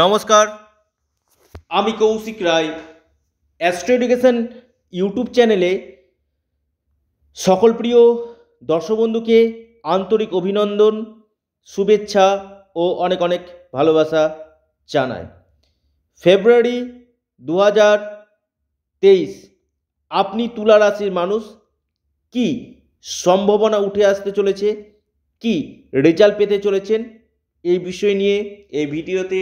নমস্কার আমি Koushik Roy Astro Education YouTube চ্যানেলে সকল প্রিয় দর্শকবন্ধুকে আন্তরিক অভিনন্দন শুভেচ্ছা ও অনেক অনেক ভালোবাসা জানাই ফেব্রুয়ারি দু হাজার তেইশ আপনি তুলা রাশির মানুষ কি সম্ভাবনা উঠে আসতে চলেছে কি রেজাল্ট পেতে চলেছেন এই বিষয় নিয়ে এই ভিডিওতে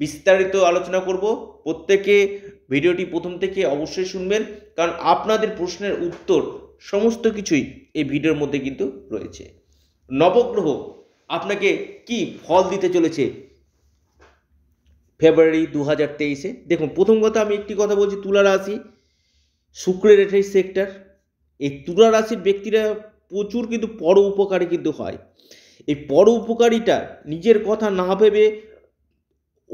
বিস্তারিত আলোচনা করব প্রত্যেকে ভিডিওটি প্রথম থেকে অবশ্যই শুনবেন কারণ আপনাদের প্রশ্নের উত্তর সমস্ত কিছুই এই ভিডিওর মধ্যে কিন্তু রয়েছে নবগ্রহ আপনাকে কি ফল দিতে চলেছে ফেব্রুয়ারি দু হাজার তেইশে দেখুন প্রথম কথা আমি একটি কথা বলছি তুলা রাশি শুক্রের এটাই সেক্টর এই তুলা রাশির ব্যক্তিরা প্রচুর কিন্তু পর উপকারী কিন্তু হয় এই পর উপকারীটা নিজের কথা না ভেবে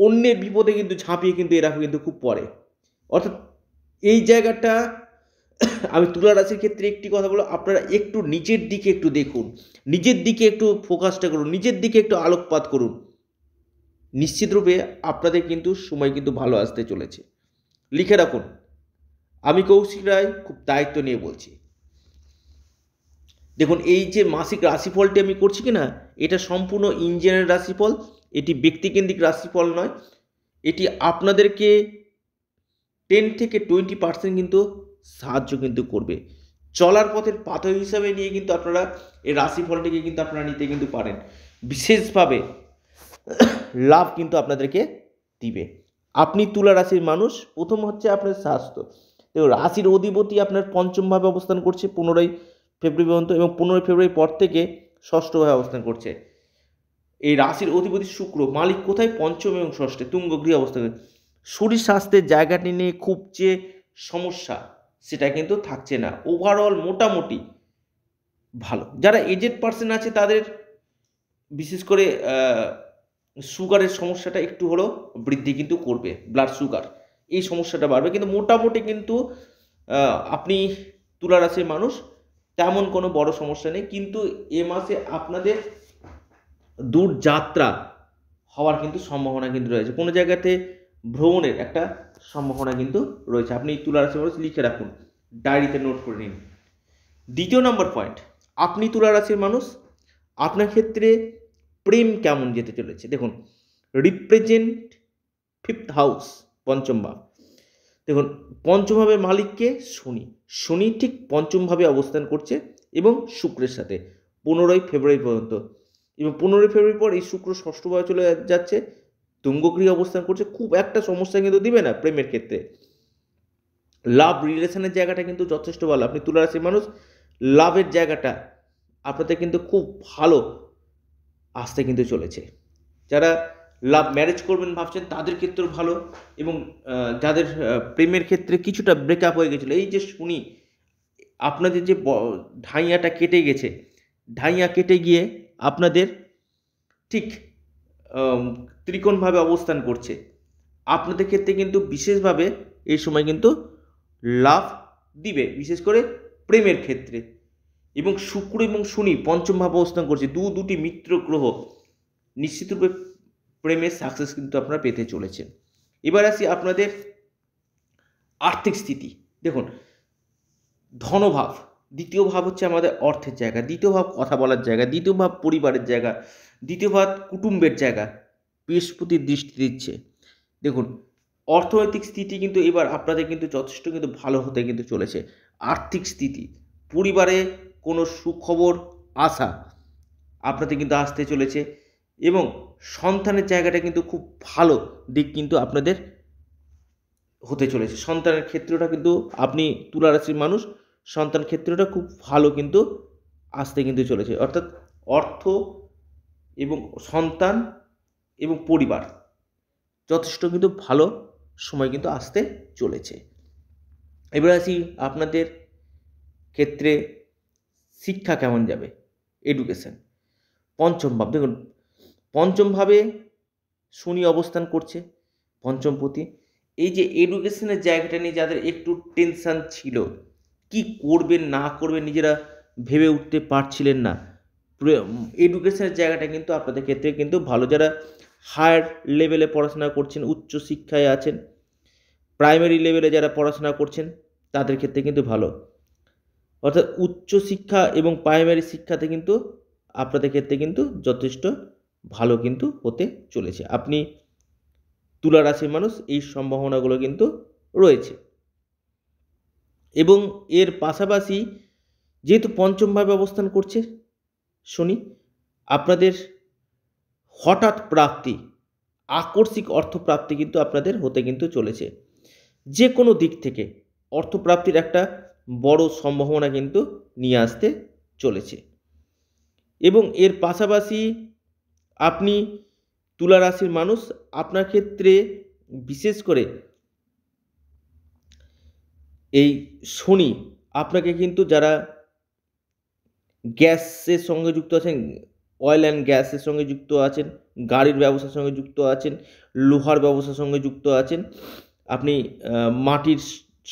অন্যের বিপদে কিন্তু ঝাঁপিয়ে কিন্তু এরা কিন্তু খুব পড়ে অর্থাৎ এই জায়গাটা আমি তুলা রাশির ক্ষেত্রে একটি কথা বলো আপনারা একটু নিজের দিকে একটু দেখুন নিজের দিকে একটু ফোকাসটা করুন নিজের দিকে একটু আলোকপাত করুন নিশ্চিতরূপে আপনাদের কিন্তু সময় কিন্তু ভালো আসতে চলেছে লিখে রাখুন আমি কৌশিক রায় খুব দায়িত্ব নিয়ে বলছি দেখুন এই যে মাসিক রাশিফলটি আমি করছি কি না এটা সম্পূর্ণ ইঞ্জিনের রাশিফল এটি ব্যক্তিকেন্দ্রিক রাশিফল নয় এটি আপনাদেরকে টেন থেকে টোয়েন্টি পার্সেন্ট কিন্তু সাহায্য কিন্তু করবে চলার পথের পাথর হিসাবে নিয়ে কিন্তু আপনারা এই রাশিফলটিকে কিন্তু আপনারা নিতে কিন্তু পারেন বিশেষভাবে লাভ কিন্তু আপনাদেরকে দিবে আপনি তুলা রাশির মানুষ প্রথম হচ্ছে আপনার স্বাস্থ্য এবং রাশির অধিপতি আপনার পঞ্চমভাবে অবস্থান করছে পনেরোই ফেব্রুয়ারি পর্যন্ত এবং পনেরোই ফেব্রুয়ারি পর থেকে ষষ্ঠভাবে অবস্থান করছে এই রাশির অধিপতি শুক্র মালিক কোথায় পঞ্চম এবং ষষ্ঠে তুঙ্গ গৃহ অবস্থা শরীর স্বাস্থ্যের জায়গাটি নিয়ে খুব যে সমস্যা সেটা কিন্তু থাকছে না ওভারঅল মোটামুটি ভালো যারা এজেড পার্সন আছে তাদের বিশেষ করে সুগারের সমস্যাটা একটু হলেও বৃদ্ধি কিন্তু করবে ব্লাড সুগার এই সমস্যাটা বাড়বে কিন্তু মোটামুটি কিন্তু আপনি তুলা রাশির মানুষ তেমন কোনো বড় সমস্যা নেই কিন্তু এ মাসে আপনাদের দূর যাত্রা হওয়ার কিন্তু সম্ভাবনা কিন্তু রয়েছে কোনো জায়গাতে ভ্রমণের একটা সম্ভাবনা কিন্তু রয়েছে আপনি তুলার রাশি মানুষ লিখে রাখুন ডায়েরিতে নোট করে নিন দ্বিতীয় নম্বর পয়েন্ট আপনি তুলা রাশির মানুষ আপনার ক্ষেত্রে প্রেম কেমন যেতে চলেছে দেখুন রিপ্রেজেন্ট ফিফথ হাউস পঞ্চম ভাব দেখুন পঞ্চমভাবে মালিককে শনি শনি ঠিক পঞ্চমভাবে অবস্থান করছে এবং শুক্রের সাথে পনেরোই ফেব্রুয়ারি পর্যন্ত এবং পনেরোই ফেব্রুয়ারি পর এই শুক্র ষষ্ঠভাবে চলে যাচ্ছে তুঙ্গগৃহ অবস্থান করছে খুব একটা সমস্যা কিন্তু দিবে না প্রেমের ক্ষেত্রে লাভ রিলেশনের জায়গাটা কিন্তু যথেষ্ট ভালো আপনি তুলারাশির মানুষ লাভের জায়গাটা আপনাদের কিন্তু খুব ভালো আসতে কিন্তু চলেছে যারা লাভ ম্যারেজ করবেন ভাবছেন তাদের ক্ষেত্রেও ভালো এবং যাদের প্রেমের ক্ষেত্রে কিছুটা ব্রেকআপ হয়ে গেছিলো এই যে শুনি আপনাদের যে ঢাইয়াটা কেটে গেছে ঢাইয়া কেটে গিয়ে আপনাদের ঠিক ত্রিকোণভাবে অবস্থান করছে আপনাদের ক্ষেত্রে কিন্তু বিশেষভাবে এই সময় কিন্তু লাভ দিবে বিশেষ করে প্রেমের ক্ষেত্রে এবং শুক্র এবং শনি পঞ্চমভাবে অবস্থান করছে দু দুটি মিত্র গ্রহ নিশ্চিতরূপে প্রেমের সাকসেস কিন্তু আপনারা পেতে চলেছেন এবার আসি আপনাদের আর্থিক স্থিতি দেখুন ধনভাব দ্বিতীয় ভাব হচ্ছে আমাদের অর্থের জায়গা দ্বিতীয় ভাব কথা বলার জায়গা দ্বিতীয় ভাব পরিবারের জায়গা দ্বিতীয় ভাব কুটুম্বের জায়গা বৃহস্পতির দৃষ্টি দিচ্ছে দেখুন অর্থনৈতিক স্থিতি কিন্তু এবার আপনাদের কিন্তু যথেষ্ট কিন্তু ভালো হতে কিন্তু চলেছে আর্থিক স্থিতি পরিবারে কোনো সুখবর আশা আপনাদের কিন্তু আসতে চলেছে এবং সন্তানের জায়গাটা কিন্তু খুব ভালো দিক কিন্তু আপনাদের হতে চলেছে সন্তানের ক্ষেত্রটা কিন্তু আপনি তুলারাশির মানুষ সন্তান ক্ষেত্রটা খুব ভালো কিন্তু আসতে কিন্তু চলেছে অর্থাৎ অর্থ এবং সন্তান এবং পরিবার যথেষ্ট কিন্তু ভালো সময় কিন্তু আসতে চলেছে এবার আসি আপনাদের ক্ষেত্রে শিক্ষা কেমন যাবে এডুকেশান পঞ্চম ভাব দেখুন পঞ্চমভাবে শনি অবস্থান করছে পঞ্চমপতি এই যে এডুকেশনের জায়গাটা নিয়ে যাদের একটু টেনশান ছিল কি করবেন না করবেন নিজেরা ভেবে উঠতে পারছিলেন না এডুকেশনের জায়গাটা কিন্তু আপনাদের ক্ষেত্রে কিন্তু ভালো যারা হায়ার লেভেলে পড়াশোনা করছেন উচ্চ শিক্ষায় আছেন প্রাইমারি লেভেলে যারা পড়াশোনা করছেন তাদের ক্ষেত্রে কিন্তু ভালো অর্থাৎ উচ্চ শিক্ষা এবং প্রাইমারি শিক্ষাতে কিন্তু আপনাদের ক্ষেত্রে কিন্তু যথেষ্ট ভালো কিন্তু হতে চলেছে আপনি তুলা রাশির মানুষ এই সম্ভাবনাগুলো কিন্তু রয়েছে এবং এর পাশাপাশি যেহেতু পঞ্চমভাবে অবস্থান করছে শনি আপনাদের হঠাৎ প্রাপ্তি আকস্মিক অর্থপ্রাপ্তি কিন্তু আপনাদের হতে কিন্তু চলেছে যে কোনো দিক থেকে অর্থপ্রাপ্তির একটা বড় সম্ভাবনা কিন্তু নিয়ে আসতে চলেছে এবং এর পাশাপাশি আপনি তুলা রাশির মানুষ আপনার ক্ষেত্রে বিশেষ করে এই শনি আপনাকে কিন্তু যারা গ্যাসের সঙ্গে যুক্ত আছেন অয়েল অ্যান্ড গ্যাসের সঙ্গে যুক্ত আছেন গাড়ির ব্যবসার সঙ্গে যুক্ত আছেন লোহার ব্যবসার সঙ্গে যুক্ত আছেন আপনি মাটির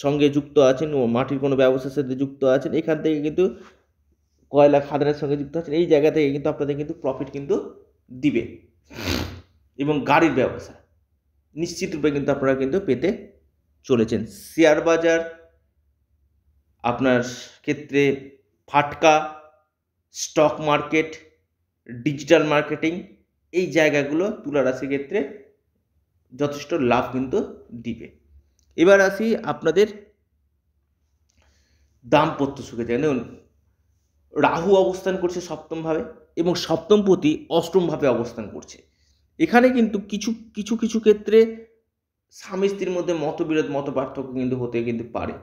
সঙ্গে যুক্ত আছেন ও মাটির কোনো ব্যবসার সাথে যুক্ত আছেন এখান থেকে কিন্তু কয়লা খাদানের সঙ্গে যুক্ত আছেন এই জায়গা থেকে কিন্তু আপনাদের কিন্তু প্রফিট কিন্তু দিবে এবং গাড়ির ব্যবসা নিশ্চিতরূপে কিন্তু আপনারা কিন্তু পেতে চলেছেন শেয়ার বাজার আপনার ক্ষেত্রে ফাটকা স্টক মার্কেট ডিজিটাল মার্কেটিং এই জায়গাগুলো তুলা রাশির ক্ষেত্রে যথেষ্ট লাভ কিন্তু দিবে এবার আসি আপনাদের দাম্পত্য সুখে দেখুন রাহু অবস্থান করছে সপ্তমভাবে এবং সপ্তমপতি অষ্টমভাবে অবস্থান করছে এখানে কিন্তু কিছু কিছু কিছু ক্ষেত্রে স্বামী স্ত্রীর মধ্যে মতবিরোধ মত পার্থক্য কিন্তু হতে কিন্তু পারে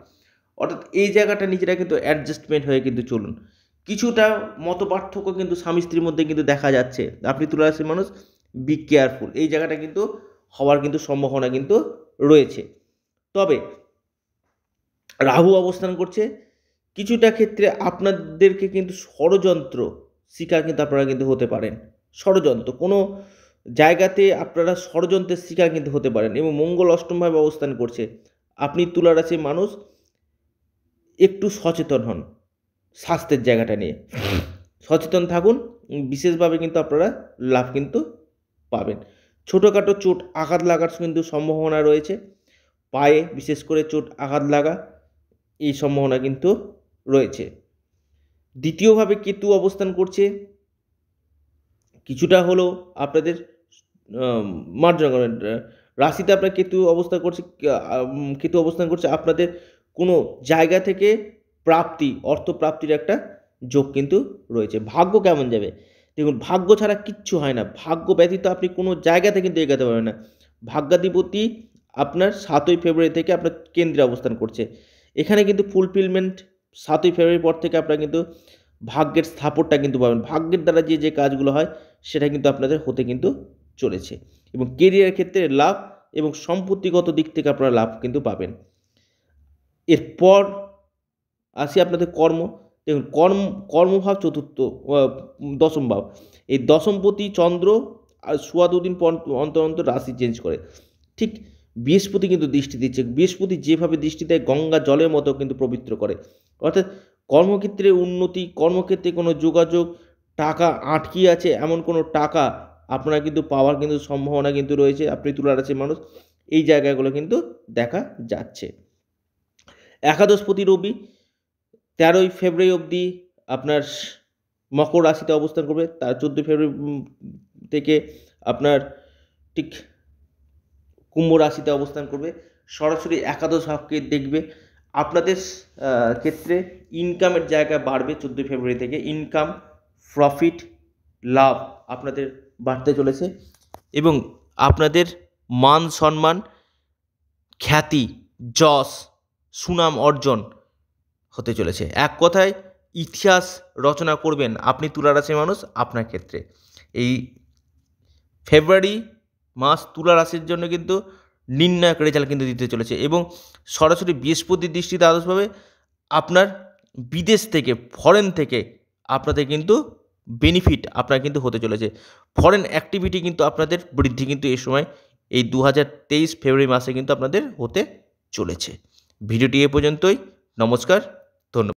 অর্থাৎ এই জায়গাটা নিজেরা কিন্তু অ্যাডজাস্টমেন্ট হয়ে কিন্তু চলুন কিছুটা মত পার্থক্য কিন্তু স্বামী স্ত্রীর মধ্যে কিন্তু দেখা যাচ্ছে আপনি তুলারাশির মানুষ বি কেয়ারফুল এই জায়গাটা কিন্তু হওয়ার কিন্তু সম্ভাবনা কিন্তু রয়েছে তবে রাহু অবস্থান করছে কিছুটা ক্ষেত্রে আপনাদেরকে কিন্তু ষড়যন্ত্র শিকার কিন্তু আপনারা কিন্তু হতে পারেন ষড়যন্ত্র কোনো জায়গাতে আপনারা ষড়যন্ত্রের শিকার কিন্তু হতে পারেন এবং মঙ্গল অষ্টমভাবে অবস্থান করছে আপনি তুলারাশির মানুষ একটু সচেতন হন স্বাস্থ্যের জায়গাটা নিয়ে সচেতন থাকুন বিশেষভাবে কিন্তু আপনারা লাভ কিন্তু পাবেন ছোটোখাটো চোট আঘাত লাগার কিন্তু সম্ভাবনা রয়েছে পায়ে বিশেষ করে চোট আঘাত লাগা এই সম্ভাবনা কিন্তু রয়েছে দ্বিতীয়ভাবে কেতু অবস্থান করছে কিছুটা হলো আপনাদের মার্জন মার্জনা রাশিতে আপনার কেতু অবস্থান করছে কেতু অবস্থান করছে আপনাদের কোনো জায়গা থেকে প্রাপ্তি অর্থপ্রাপ্তির একটা যোগ কিন্তু রয়েছে ভাগ্য কেমন যাবে দেখুন ভাগ্য ছাড়া কিচ্ছু হয় না ভাগ্য ব্যতীত আপনি কোনো জায়গাতে কিন্তু এগাতে পারবেন না ভাগ্যাধিপতি আপনার সাতই ফেব্রুয়ারি থেকে আপনার কেন্দ্রে অবস্থান করছে এখানে কিন্তু ফুলফিলমেন্ট সাতই ফেব্রুয়ারি পর থেকে আপনারা কিন্তু ভাগ্যের স্থাপটটা কিন্তু পাবেন ভাগ্যের দ্বারা যে যে কাজগুলো হয় সেটা কিন্তু আপনাদের হতে কিন্তু চলেছে এবং কেরিয়ার ক্ষেত্রে লাভ এবং সম্পত্তিগত দিক থেকে আপনারা লাভ কিন্তু পাবেন এরপর আসি আপনাদের কর্ম দেখুন কর্ম কর্মভাব চতুর্থ দশম ভাব এই দশমপতি চন্দ্র আর সোয়া দুদিন অন্তর অন্তর রাশি চেঞ্জ করে ঠিক বৃহস্পতি কিন্তু দৃষ্টি দিচ্ছে বৃহস্পতি যেভাবে দৃষ্টি দেয় গঙ্গা জলের মতো কিন্তু পবিত্র করে অর্থাৎ কর্মক্ষেত্রে উন্নতি কর্মক্ষেত্রে কোনো যোগাযোগ টাকা আটকি আছে এমন কোনো টাকা আপনার কিন্তু পাওয়ার কিন্তু সম্ভাবনা কিন্তু রয়েছে আপনি তুলার আছে মানুষ এই জায়গাগুলো কিন্তু দেখা যাচ্ছে একাদশপতি রবি তেরোই ফেব্রুয়ারি অবধি আপনার মকর রাশিতে অবস্থান করবে তার চোদ্দোই ফেব্রুয়ারি থেকে আপনার ঠিক কুম্ভ রাশিতে অবস্থান করবে সরাসরি একাদশ হককে দেখবে আপনাদের ক্ষেত্রে ইনকামের জায়গা বাড়বে চোদ্দোই ফেব্রুয়ারি থেকে ইনকাম প্রফিট লাভ আপনাদের বাড়তে চলেছে এবং আপনাদের মান সম্মান খ্যাতি যশ সুনাম অর্জন হতে চলেছে এক কথায় ইতিহাস রচনা করবেন আপনি তুলারাশি মানুষ আপনার ক্ষেত্রে এই ফেব্রুয়ারি মাস তুলা রাশির জন্য কিন্তু নির্ণায়ক রেজাল্ট কিন্তু দিতে চলেছে এবং সরাসরি বৃহস্পতির দৃষ্টিতে আদর্শভাবে আপনার বিদেশ থেকে ফরেন থেকে আপনাদের কিন্তু বেনিফিট আপনার কিন্তু হতে চলেছে ফরেন অ্যাক্টিভিটি কিন্তু আপনাদের বৃদ্ধি কিন্তু এই সময় এই দু হাজার তেইশ ফেব্রুয়ারি মাসে কিন্তু আপনাদের হতে চলেছে ভিডিওটি এ পর্যন্তই নমস্কার ধন্যবাদ